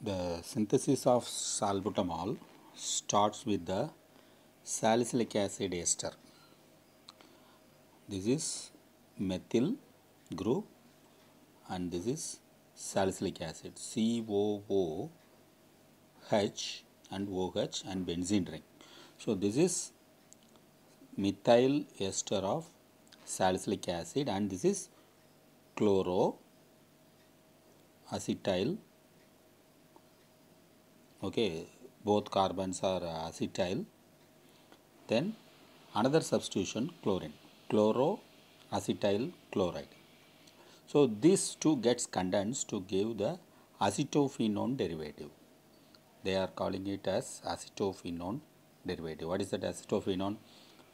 The synthesis of salbutamol starts with the salicylic acid ester. This is methyl group and this is salicylic acid COOH and OH and benzene ring. So this is methyl ester of salicylic acid and this is chloro acetyl okay both carbons are uh, acetyl then another substitution chlorine chloroacetyl chloride so these two gets condensed to give the acetophenone derivative they are calling it as acetophenone derivative what is that acetophenone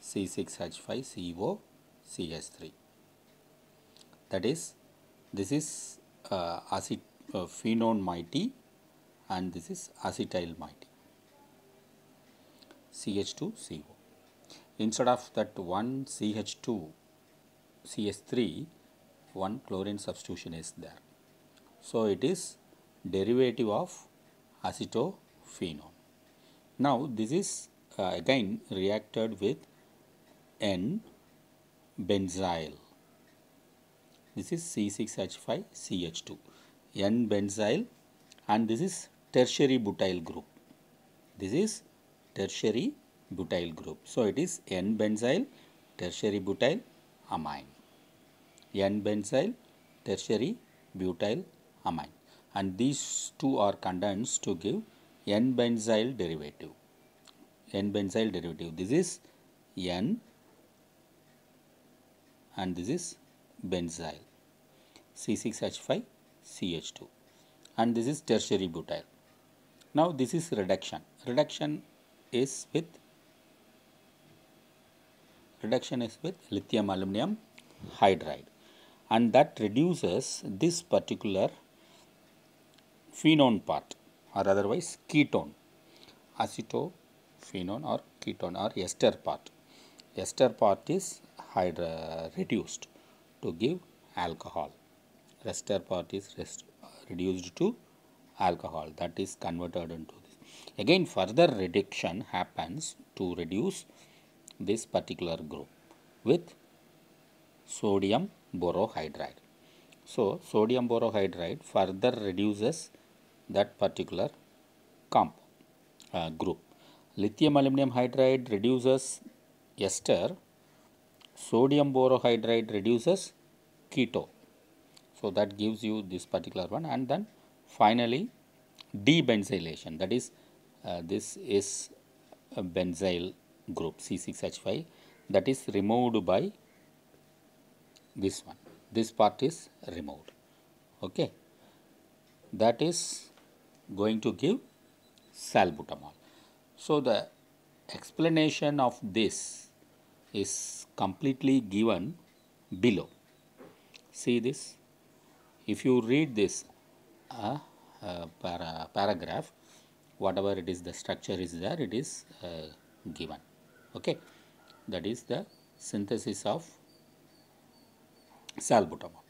C6H5COCH3 5 O C is this is uh, acetophenone uh, mighty and this is acetylmite CH2CO. Instead of that one CH2 ch 3 one chlorine substitution is there. So, it is derivative of acetophenone. Now, this is uh, again reacted with N benzyl. This is C6H5CH2, N benzyl and this is tertiary butyl group. This is tertiary butyl group. So it is N-benzyl tertiary butyl amine. N-benzyl tertiary butyl amine. And these two are condensed to give N-benzyl derivative. N-benzyl derivative. This is N and this is benzyl C6H5CH2 and this is tertiary butyl. Now this is reduction. Reduction is with reduction is with lithium aluminum hydride and that reduces this particular phenone part or otherwise ketone acetophenone or ketone or ester part. Ester part is reduced to give alcohol. Ester part is reduced to alcohol that is converted into this. Again further reduction happens to reduce this particular group with sodium borohydride. So, sodium borohydride further reduces that particular comp uh, group. Lithium aluminum hydride reduces ester, sodium borohydride reduces keto. So, that gives you this particular one and then Finally, debenzylation that is uh, this is a benzyl group C6H5 that is removed by this one. This part is removed. Okay. That is going to give salbutamol. So, the explanation of this is completely given below. See this. If you read this a, a para paragraph whatever it is the structure is there it is uh, given okay that is the synthesis of salbutamol